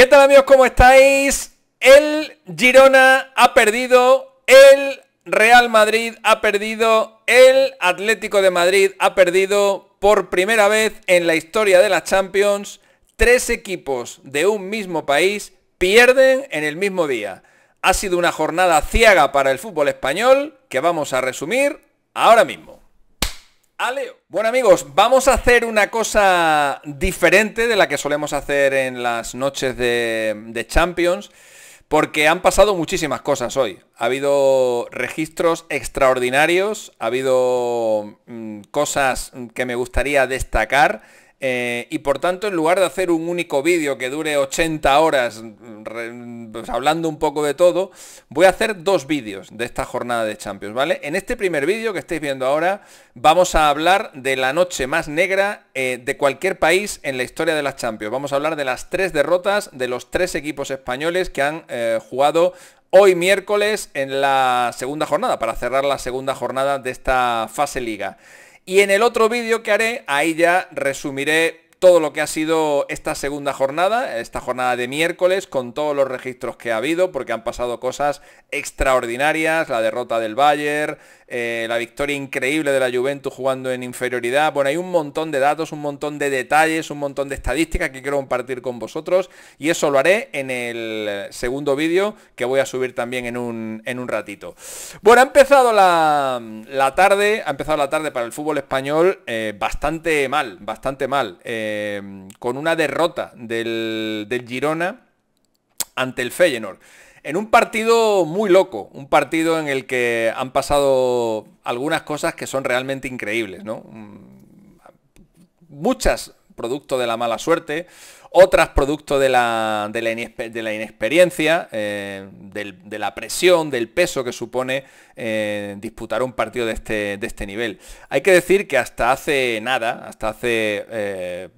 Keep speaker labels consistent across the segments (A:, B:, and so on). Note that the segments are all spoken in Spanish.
A: ¿Qué tal amigos? ¿Cómo estáis? El Girona ha perdido, el Real Madrid ha perdido, el Atlético de Madrid ha perdido por primera vez en la historia de las Champions. Tres equipos de un mismo país pierden en el mismo día. Ha sido una jornada ciega para el fútbol español que vamos a resumir ahora mismo. Ale, Bueno amigos, vamos a hacer una cosa diferente de la que solemos hacer en las noches de, Champions, porque han pasado muchísimas cosas hoy. Ha habido registros extraordinarios, ha habido mm, cosas que me gustaría destacar eh, y por tanto, en lugar de hacer un único vídeo que dure 80 horas mm, mm, pues, hablando un poco de todo, voy a hacer dos vídeos de esta jornada de Champions, ¿vale? En este primer vídeo que estáis viendo ahora, vamos a hablar de la noche más negra eh, de cualquier país en la historia de las Champions. Vamos a hablar de las tres derrotas de los tres equipos españoles que han eh, jugado hoy miércoles en la segunda jornada, para cerrar la segunda jornada de esta fase liga. Y en el otro vídeo que haré, ahí ya resumiré todo lo que ha sido esta segunda jornada, esta jornada de miércoles, con todos los registros que ha habido, porque han pasado cosas extraordinarias, la derrota del Bayern, eh, la victoria increíble de la Juventus jugando en inferioridad. Bueno, hay un montón de datos, un montón de detalles, un montón de estadísticas que quiero compartir con vosotros y eso lo haré en el segundo vídeo que voy a subir también en un, en un ratito. Bueno, ha empezado la, tarde, ha empezado la tarde para el fútbol español eh, bastante mal, bastante mal. Eh, eh, con una derrota del, del Girona ante el Feyenoord. En un partido muy loco, un partido en el que han pasado algunas cosas que son realmente increíbles, ¿no? Mm, muchas producto de la mala suerte, otras producto de la, de la, inexperiencia, eh, de la presión, del peso que supone eh, disputar un partido de este, de este nivel. Hay que decir que hasta hace nada, hasta hace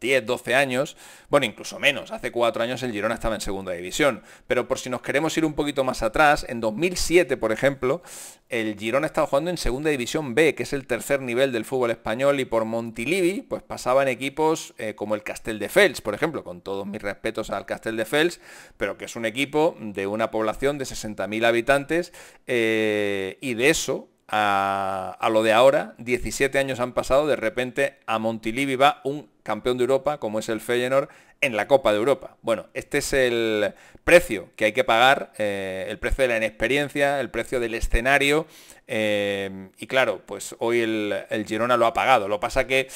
A: 10, 12 años, bueno, incluso menos, hace 4 años el Girona estaba en segunda división, pero por si nos queremos ir un poquito más atrás, en 2007, por ejemplo, el Girona estaba jugando en segunda división B, que es el tercer nivel del fútbol español, y por Montilivi, pues pasaban equipos eh, como el Castel de Fels, por ejemplo, con todos mis respetos al Castel de Fels, pero que es un equipo de una población de 60.000 habitantes, eh, y de eso, a, lo de ahora, 17 años han pasado, de repente a Montilivi va un campeón de Europa, como es el Feyenoord, en la Copa de Europa. Bueno, este es el precio que hay que pagar, eh, el precio de la inexperiencia, el precio del escenario, eh, y claro, pues hoy el, el Girona lo ha pagado. Lo pasa que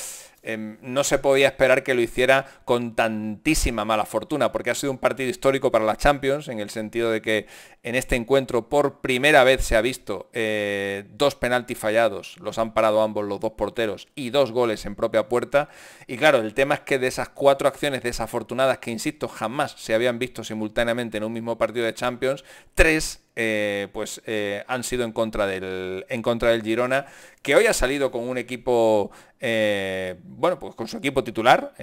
A: Em, no se podía esperar que lo hiciera con tantísima mala fortuna, porque ha sido un partido histórico para las Champions, en el sentido de que en este encuentro por primera vez se ha visto eh, dos penaltis fallados, los han parado ambos los dos porteros, y dos goles en propia puerta. Y claro, el tema es que de esas cuatro acciones desafortunadas que, insisto, jamás se habían visto simultáneamente en un mismo partido de Champions, tres eh, pues eh, han sido en contra, del, en contra del Girona, que hoy ha salido con un equipo, eh, bueno, pues con su equipo titular,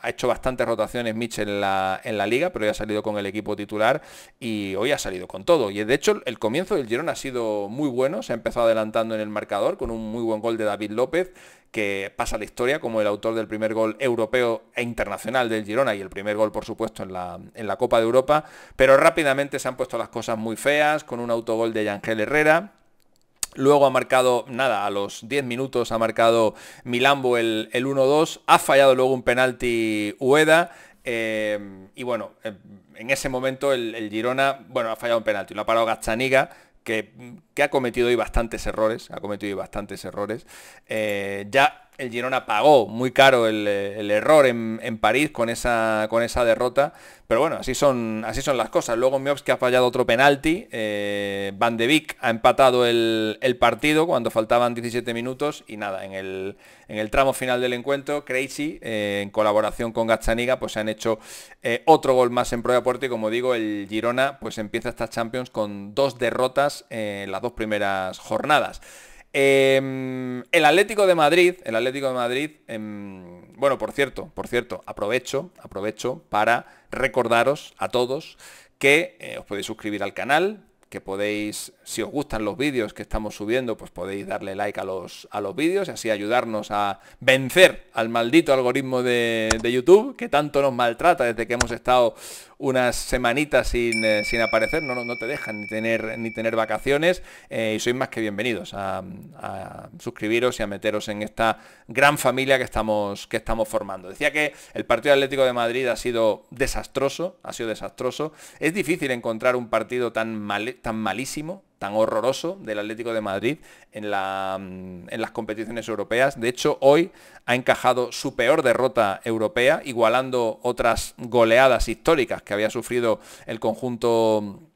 A: ha hecho bastantes rotaciones Mitch en la, en la liga, pero hoy ha salido con el equipo titular y hoy ha salido con todo. Y de hecho el comienzo del Girona ha sido muy bueno, se ha empezado adelantando en el marcador con un muy buen gol de David López que pasa la historia como el autor del primer gol europeo e internacional del Girona y el primer gol, por supuesto, en la, Copa de Europa, pero rápidamente se han puesto las cosas muy feas con un autogol de Yangel Herrera, Luego ha marcado, nada, a los 10 minutos ha marcado Milambo el, 1-2. Ha fallado luego un penalti Ueda. Eh, y bueno, eh, en ese momento el, el, Girona, bueno, ha fallado un penalti. Lo ha parado Gastaniga que, ha cometido hoy bastantes errores, ha cometido hoy bastantes errores. Eh, ya el Girona pagó muy caro el, eh, error en, París con esa, con esa derrota. Pero bueno, así son, así son las cosas. Luego Miops que ha fallado otro penalti. Eh, Van de Vic ha empatado el, partido cuando faltaban 17 minutos. Y nada, en el, tramo final del encuentro, Crazy, eh, en colaboración con Gazzaniga, pues se han hecho otro gol más en prueba aporte Y como digo, el Girona pues empieza estas Champions con dos derrotas en las dos primeras jornadas. Em, el Atlético de Madrid, el Atlético de Madrid, em, bueno, por cierto, por cierto, aprovecho, aprovecho para recordaros a todos que eh, os podéis suscribir al canal, que podéis si os gustan los vídeos que estamos subiendo, pues podéis darle like a los, a los vídeos y así ayudarnos a vencer al maldito algoritmo de, YouTube que tanto nos maltrata desde que hemos estado unas semanitas sin, eh, aparecer, no, no, te dejan ni tener, ni tener vacaciones eh, y sois más que bienvenidos a, suscribiros y a meteros en esta gran familia que estamos, que estamos formando. Decía que el Partido Atlético de Madrid ha sido desastroso, ha sido desastroso. Es difícil encontrar un partido tan, tan malísimo tan horroroso del Atlético de Madrid mm, en, las competiciones europeas. De hecho, hoy ha encajado su peor derrota europea, igualando otras goleadas históricas que había sufrido el conjunto mm,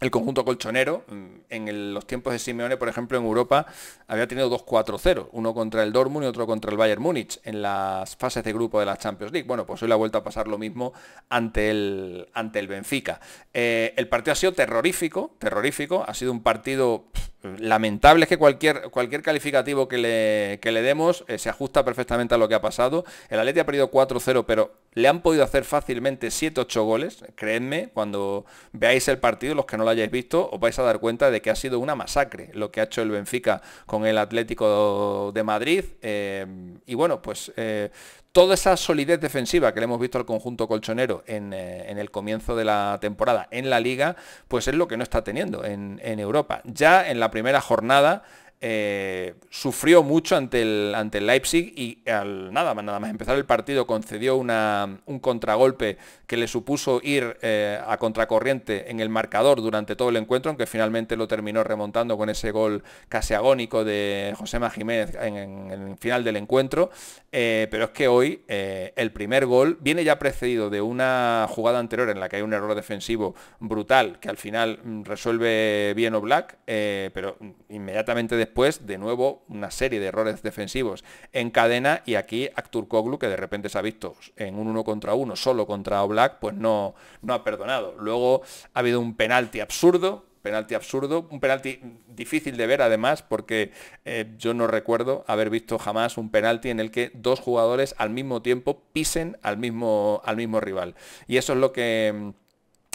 A: el conjunto colchonero. En los tiempos de Simeone, por ejemplo, en Europa había tenido 2-4-0, uno contra el Dortmund y otro contra el Bayern Múnich en las fases de grupo de la Champions League. Bueno, pues hoy le ha vuelto a pasar lo mismo ante el, ante el Benfica. Eh, el partido ha sido terrorífico, terrorífico, ha sido un partido lamentable es que cualquier, cualquier calificativo que le, que le demos eh, se ajusta perfectamente a lo que ha pasado. El Atleti ha perdido 4-0, pero le han podido hacer fácilmente 7-8 goles. Creedme, cuando veáis el partido, los que no lo hayáis visto, os vais a dar cuenta de que ha sido una masacre lo que ha hecho el Benfica con el Atlético de Madrid. Eh, y bueno, pues eh, Toda esa solidez defensiva que le hemos visto al conjunto colchonero eh, en, el comienzo de la temporada en la liga, pues es lo que no está teniendo en Europa. Ya en la primera jornada eh, sufrió mucho ante el, ante Leipzig y al nada, nada más empezar el partido concedió un contragolpe que le supuso ir eh, a contracorriente en el marcador durante todo el encuentro, aunque finalmente lo terminó remontando con ese gol casi agónico de José Jiménez en, el final del encuentro. Eh, pero es que hoy el primer gol viene ya precedido de una jugada anterior en la que hay un error defensivo brutal que al final mm, resuelve bien Black pero mm, inmediatamente después después, de nuevo, una serie de errores defensivos en cadena y aquí Actur Koglu, que de repente se ha visto en un uno contra uno solo contra Oblak, pues no, no ha perdonado. Luego ha habido un penalti absurdo penalti absurdo, un penalti difícil de ver además, porque eh, yo no recuerdo haber visto jamás un penalti en el que dos jugadores al mismo tiempo pisen al mismo, al mismo rival. Y eso es lo que...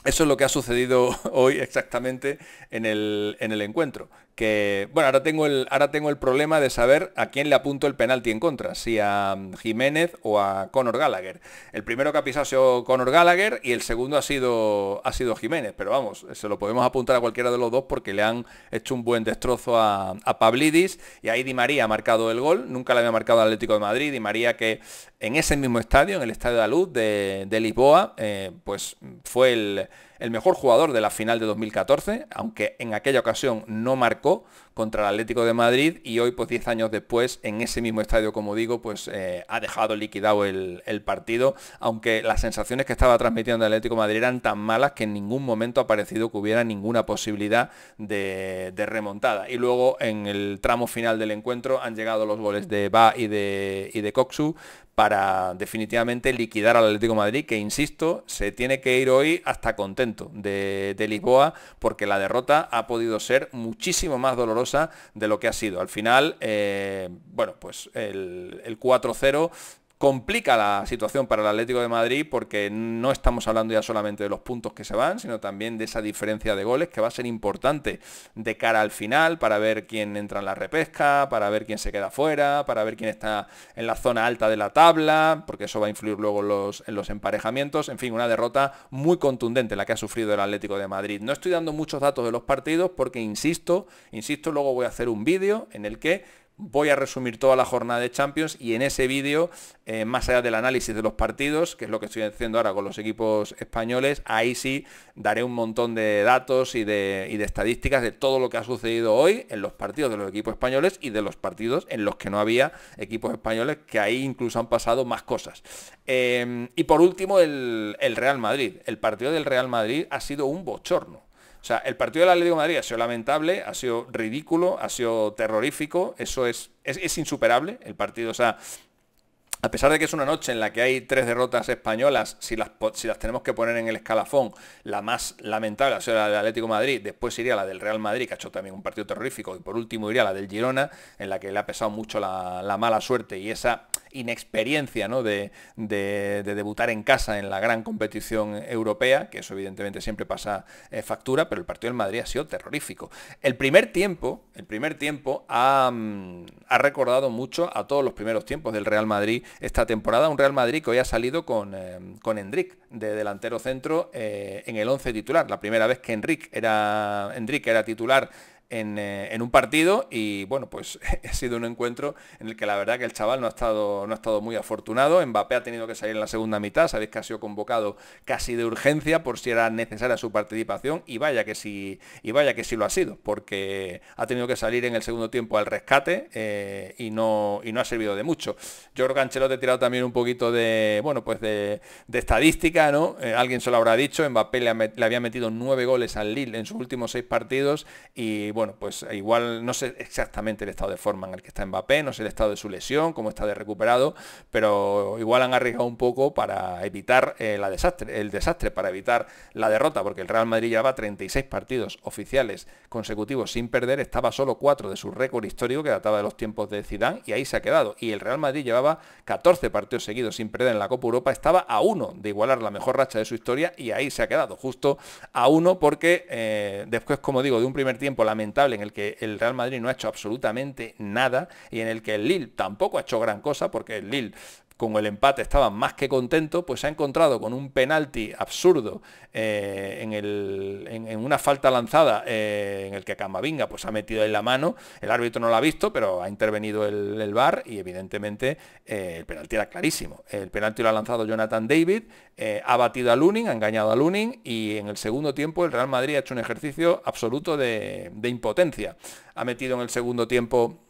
A: Eso es lo que ha sucedido hoy exactamente en el, en el encuentro, que bueno, ahora tengo el ahora tengo el problema de saber a quién le apunto el penalti en contra, si a mm, Jiménez o a Conor Gallagher. El primero que ha pisado ha sido Conor Gallagher y el segundo ha sido ha sido Jiménez, pero vamos, se lo podemos apuntar a cualquiera de los dos porque le han hecho un buen destrozo a, Pablidis y ahí Di María ha marcado el gol, nunca le había marcado al Atlético de Madrid, Di María que en ese mismo estadio, en el Estadio de la Luz de, Lisboa, eh, pues fue el el mejor jugador de la final de 2014, aunque en aquella ocasión no marcó, contra el Atlético de Madrid y hoy, pues 10 años después, en ese mismo estadio, como digo, pues eh, ha dejado liquidado el, partido, aunque las sensaciones que estaba transmitiendo el Atlético de Madrid eran tan malas que en ningún momento ha parecido que hubiera ninguna posibilidad de, remontada. Y luego en el tramo final del encuentro han llegado los goles de Ba y de, y de Coxu para definitivamente liquidar al Atlético de Madrid, que insisto, se tiene que ir hoy hasta contento de Lisboa, porque la derrota ha podido ser muchísimo más dolorosa de lo que ha sido. Al final, eh, bueno, pues el, el 4-0 complica la situación para el Atlético de Madrid porque no estamos hablando ya solamente de los puntos que se van, sino también de esa diferencia de goles que va a ser importante de cara al final para ver quién entra en la repesca, para ver quién se queda fuera, para ver quién está en la zona alta de la tabla, porque eso va a influir luego los, en los emparejamientos. En fin, una derrota muy contundente la que ha sufrido el Atlético de Madrid. No estoy dando muchos datos de los partidos porque, insisto, insisto, luego voy a hacer un vídeo en el que voy a resumir toda la jornada de Champions y en ese vídeo, eh, más allá del análisis de los partidos, que es lo que estoy haciendo ahora con los equipos españoles, ahí sí daré un montón de datos y de, estadísticas de todo lo que ha sucedido hoy en los partidos de los equipos españoles y de los partidos en los que no había equipos españoles, que ahí incluso han pasado más cosas. Eh, y por último, el Real Madrid. El partido del Real Madrid ha sido un bochorno. O sea, el partido de la ley de Madrid ha sido lamentable, ha sido ridículo, ha sido terrorífico, eso es, es, insuperable. El partido, o sea, a pesar de que es una noche en la que hay tres derrotas españolas, si las, si las tenemos que poner en el escalafón, la más lamentable, ha la del Atlético Madrid, después iría la del Real Madrid, que ha hecho también un partido terrorífico, y por último iría la del Girona, en la que le ha pesado mucho la, mala suerte y esa inexperiencia ¿no? de, debutar en casa en la gran competición europea, que eso evidentemente siempre pasa eh, factura, pero el partido del Madrid ha sido terrorífico. El primer tiempo, el primer tiempo ha, mm, ha recordado mucho a todos los primeros tiempos del Real Madrid esta temporada, un Real Madrid que hoy ha salido con, eh, con de delantero centro eh, en el 11 titular. La primera vez que Enrique era, era titular eh, en, un partido y bueno, pues ha sido un encuentro en el que la verdad que el chaval no ha estado, no ha estado muy afortunado. Mbappé ha tenido que salir en la segunda mitad, sabéis que ha sido convocado casi de urgencia por si era necesaria su participación y vaya que sí, y vaya que sí lo ha sido, porque ha tenido que salir en el segundo tiempo al rescate eh, y, no, y no ha servido de mucho. Yo creo que Ancelotti ha tirado también un poquito de, bueno, pues de, estadística, ¿no? Eh, alguien se lo habrá dicho, Mbappé le, había metido nueve goles al Lille en sus últimos seis partidos y bueno, bueno, pues eh, igual no sé exactamente el estado de forma en el que está Mbappé, no sé el estado de su lesión, cómo está de recuperado, pero igual han arriesgado un poco para evitar eh, desastre, el desastre, para evitar la derrota, porque el Real Madrid llevaba 36 partidos oficiales consecutivos sin perder, estaba solo 4 de su récord histórico que databa de los tiempos de Zidane y ahí se ha quedado. Y el Real Madrid llevaba 14 partidos seguidos sin perder en la Copa Europa, estaba a uno de igualar la mejor racha de su historia y ahí se ha quedado, justo a uno porque eh, después, como digo, de un primer tiempo la en el que el Real Madrid no ha hecho absolutamente nada y en el que el Lille tampoco ha hecho gran cosa, porque el Lille con el empate estaba más que contento, pues se ha encontrado con un penalti absurdo eh, en, una falta lanzada eh, en el que Camavinga pues ha metido en la mano, el árbitro no lo ha visto, pero ha intervenido el, bar VAR y evidentemente eh, el penalti era clarísimo. El penalti lo ha lanzado Jonathan David, ha batido a Lunin, ha engañado a Lunin y en el segundo tiempo el Real Madrid ha hecho un ejercicio absoluto de impotencia. Ha metido en el segundo tiempo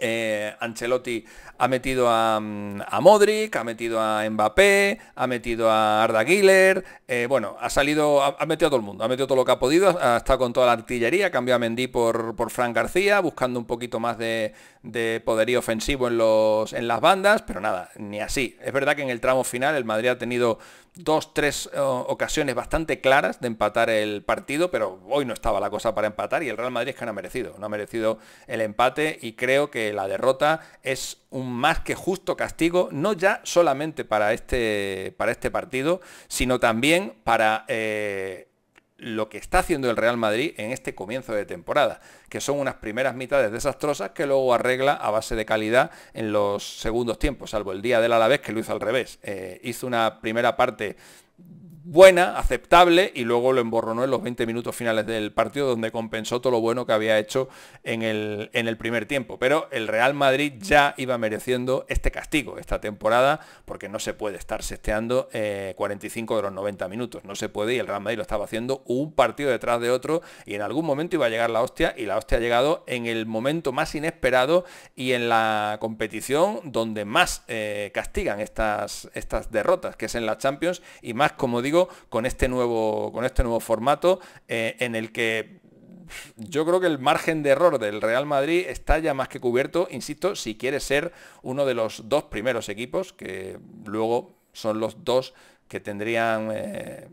A: eh, Ancelotti ha metido mm, a, Modric, ha metido a Mbappé, ha metido a Arda Güler, eh, bueno, ha salido, ha, metido a todo el mundo, ha metido todo lo que ha podido, ha, estado con toda la artillería, cambió a Mendy por, por Fran García, buscando un poquito más de, de, poderío ofensivo en, los, en las bandas, pero nada, ni así. Es verdad que en el tramo final el Madrid ha tenido dos, tres eh, ocasiones bastante claras de empatar el partido, pero hoy no estaba la cosa para empatar y el Real Madrid es que no ha merecido, no ha merecido el empate y creo que la derrota es un más que justo castigo, no ya solamente para este, para este partido, sino también para eh, lo que está haciendo el Real Madrid en este comienzo de temporada, que son unas primeras mitades desastrosas que luego arregla a base de calidad en los segundos tiempos, salvo el día del Alavés que lo hizo al revés. Eh, hizo una primera parte buena, aceptable, y luego lo emborronó en los 20 minutos finales del partido, donde compensó todo lo bueno que había hecho en el, en el primer tiempo. Pero el Real Madrid ya iba mereciendo este castigo esta temporada, porque no se puede estar sesteando 45 eh, de los 90 minutos, no se puede, y el Real Madrid lo estaba haciendo un partido detrás de otro, y en algún momento iba a llegar la hostia, y la hostia ha llegado en el momento más inesperado y en la competición donde más eh, castigan estas, estas derrotas, que es en la Champions, y más, como digo, con este nuevo, con este nuevo formato eh, en el que yo creo que el margen de error del Real Madrid está ya más que cubierto, insisto, si quiere ser uno de los dos primeros equipos, que luego son los dos que tendrían eh,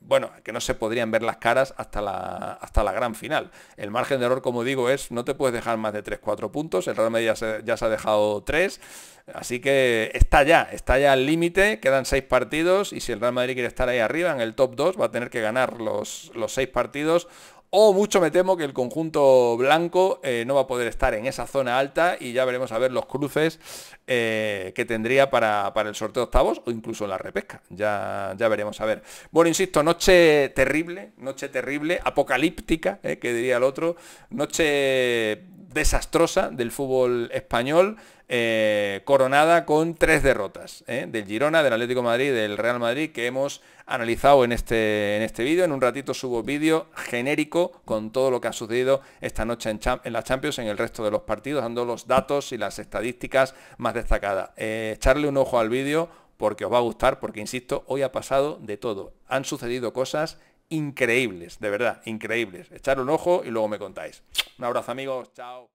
A: bueno, que no se podrían ver las caras hasta la, hasta la gran final. El margen de error, como digo, es no te puedes dejar más de 3-4 puntos. El Real Madrid ya se, ha dejado 3. Así que está ya, está ya al límite, quedan 6 partidos y si el Real Madrid quiere estar ahí arriba en el top 2 va a tener que ganar los, los 6 partidos o mucho me temo que el conjunto blanco eh, no va a poder estar en esa zona alta y ya veremos a ver los cruces eh, que tendría para, para, el sorteo octavos o incluso la repesca. Ya, ya veremos a ver. Bueno, insisto, noche terrible, noche terrible, apocalíptica, eh, que diría el otro. Noche desastrosa del fútbol español, eh, coronada con tres derrotas, eh, del Girona, del Atlético de Madrid, del Real Madrid, que hemos analizado en este, en este vídeo. En un ratito subo vídeo genérico con todo lo que ha sucedido esta noche en, en, la Champions, en el resto de los partidos, dando los datos y las estadísticas más destacadas. Eh, echarle un ojo al vídeo porque os va a gustar, porque insisto, hoy ha pasado de todo. Han sucedido cosas increíbles, de verdad, increíbles. Echar un ojo y luego me contáis. Un abrazo amigos, chao.